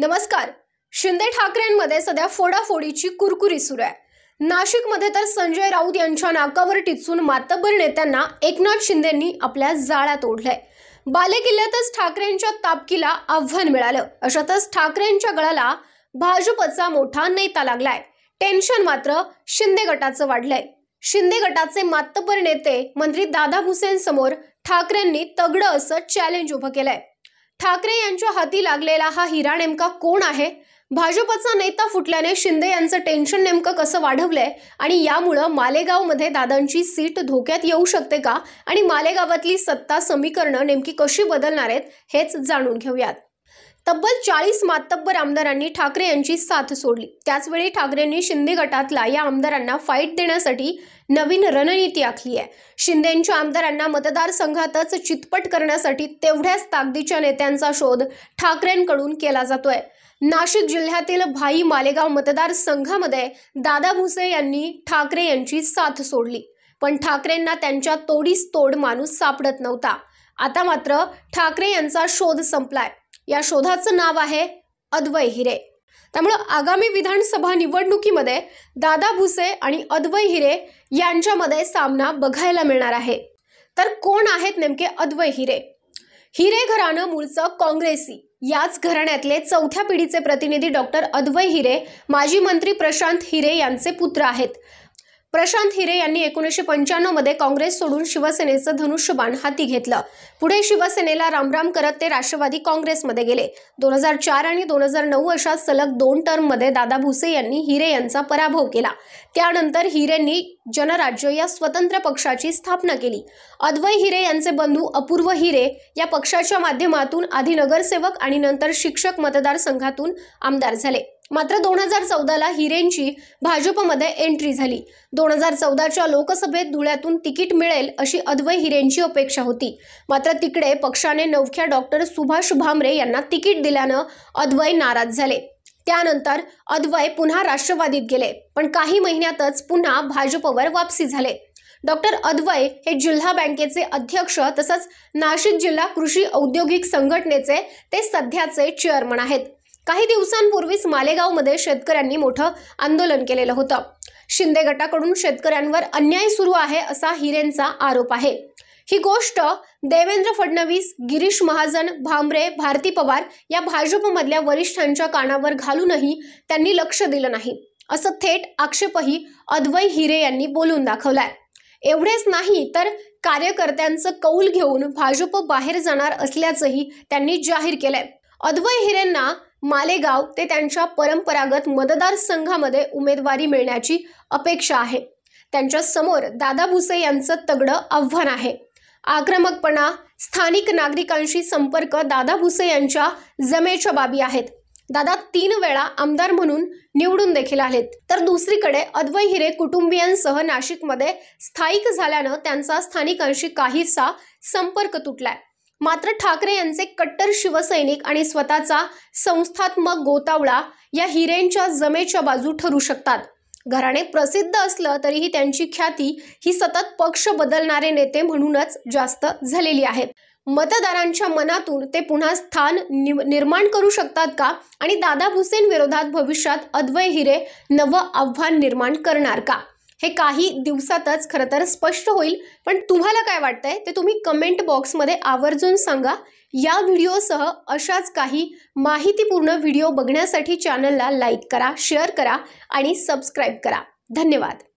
नमस्कार शिंदे ठाकरेंमध्ये सध्या फोडाफोडीची कुरकुरी सुरू आहे नाशिकमध्ये तर संजय राऊत यांच्या नाकावर टिचून मातब्बर नेत्यांना एकनाथ शिंदेंनी आपल्या जाळ्यात ओढलंय बालेकिल्ल्यातच ठाकरेंच्या तापकीला आव्हान मिळालं अशातच ठाकरेंच्या गळाला भाजपचा मोठा नेता लागलाय टेन्शन मात्र शिंदे गटाचं वाढलंय शिंदे गटाचे मातब्बर नेते मंत्री दादा भुसेन समोर ठाकरेंनी तगडं असं चॅलेंज उभं केलंय ठाकरे यांच्या हाती लागलेला हा हिरा नेमका कोण आहे भाजपचा नेता फुटल्याने शिंदे यांचं टेन्शन नेमकं कसं वाढवलंय आणि यामुळं मालेगावमध्ये दादांची सीट धोक्यात येऊ शकते का आणि मालेगावातली सत्ता समीकरणं नेमकी कशी बदलणार आहेत हेच जाणून घेऊयात तब्बल चाळीस मातब्बर आमदारांनी ठाकरे यांची साथ सोडली त्याचवेळी ठाकरेंनी शिंदे गटातला या आमदारांना फाईट देण्यासाठी नवीन रणनीती आखली आहे शिंदेंच्या आमदारांना मतदारसंघातच चितपट करण्यासाठी तेवढ्याच ताकदीच्या नेत्यांचा शोध ठाकरेंकडून केला जातोय नाशिक जिल्ह्यातील भाई मालेगाव मतदारसंघामध्ये दादा भुसे यांनी ठाकरे यांची साथ सोडली पण ठाकरेंना त्यांच्या तोडीस तोड माणूस सापडत नव्हता आता मात्र ठाकरे यांचा शोध संपलाय या शोधाचं नाव आहे अद्वय हिरे त्यामुळं आगामी विधानसभा निवडणुकीमध्ये दादा भुसे आणि अद्वय हिरे यांच्यामध्ये सामना बघायला मिळणार आहे तर कोण आहेत नेमके अद्वय हिरे हिरे घराणं मूळचं काँग्रेसी याच घराण्यातले चौथ्या पिढीचे प्रतिनिधी डॉक्टर अद्वय हिरे माजी मंत्री प्रशांत हिरे यांचे पुत्र आहेत प्रशांत हिरे यांनी एकोणीसशे पंच्याण्णवमध्ये काँग्रेस सोडून शिवसेनेचं धनुष्यबाण हाती घेतलं पुढे शिवसेनेला रामराम करत ते राष्ट्रवादी काँग्रेसमध्ये गेले दोन हजार चार आणि दोन हजार नऊ अशा सलग दोन टर्ममध्ये दादा भुसे यांनी हिरे यांचा पराभव केला त्यानंतर हिरेंनी जनराज्य या स्वतंत्र पक्षाची स्थापना केली अद्वय हिरे यांचे बंधू अपूर्व हिरे या पक्षाच्या माध्यमातून आधी नगरसेवक आणि नंतर शिक्षक मतदारसंघातून आमदार झाले मात्र दोन हजार चौदाला हिरेंची भाजपमध्ये एंट्री झाली दोन हजार चौदाच्या लोकसभेत धुळ्यातून तिकीट मिळेल अशी अद्वय हिरेंची अपेक्षा होती मात्र तिकडे पक्षाने नवख्या डॉक्टर सुभाष भामरे यांना तिकीट दिल्यानं अद्वय नाराज झाले त्यानंतर अद्वय पुन्हा राष्ट्रवादीत गेले पण काही महिन्यातच पुन्हा भाजपवर वापसी झाले डॉक्टर अद्वय हे जिल्हा बँकेचे अध्यक्ष तसंच नाशिक जिल्हा कृषी औद्योगिक संघटनेचे ते सध्याचे चेअरमन आहेत काही दिवसांपूर्वीच मालेगावमध्ये शेतकऱ्यांनी मोठं आंदोलन केलेलं होतं शिंदे गटाकडून शेतकऱ्यांवर अन्याय सुरू आहे असा हिरेंचा आरोप आहे ही गोष्ट देवेंद्र फडणवीस गिरीश महाजन भामरे भारती पवार या भाजपमधल्या वरिष्ठांच्या कानावर घालूनही त्यांनी लक्ष दिलं नाही असं थेट आक्षेपही अद्वय हिरे यांनी बोलून दाखवलाय एवढेच नाही तर कार्यकर्त्यांचं कौल घेऊन भाजप बाहेर जाणार असल्याचंही त्यांनी जाहीर केलंय अद्वय हिरेंना मालेगाव ते त्यांच्या परंपरागत मतदारसंघामध्ये उमेदवारी मिळण्याची अपेक्षा आहे त्यांच्या समोर दादा भुसे यांचं तगडं आव्हान आहे आक्रमकपणा स्थानिक नागरिकांशी संपर्क दादा भुसे यांच्या जमेच्या बाबी आहेत दादा तीन वेळा आमदार म्हणून निवडून देखील आहेत तर दुसरीकडे अद्वय हिरे कुटुंबियांसह नाशिकमध्ये स्थायिक झाल्यानं त्यांचा स्थानिकांशी काहीसा संपर्क तुटलाय मात्र ठाकरे यांचे कट्टर शिवसैनिक आणि स्वतःचा संस्थात्मक गोतावळा या हिरेंच्या जमेच्या बाजू ठरू शकतात घराणे प्रसिद्ध असलं तरीही त्यांची ख्याती ही सतत पक्ष बदलणारे नेते म्हणूनच जास्त झालेली आहेत मतदारांच्या मनातून ते पुन्हा स्थान निर्माण करू शकतात का आणि दादा भुसेन विरोधात भविष्यात अद्वय हिरे नवं आव्हान निर्माण करणार का हे काही दिवसातच खरं तर स्पष्ट होईल पण तुम्हाला काय वाटतंय ते तुम्ही कमेंट बॉक्समध्ये आवर्जून सांगा या व्हिडिओसह अशाच काही माहितीपूर्ण व्हिडिओ बघण्यासाठी चॅनलला लाईक करा शेअर करा आणि सबस्क्राईब करा धन्यवाद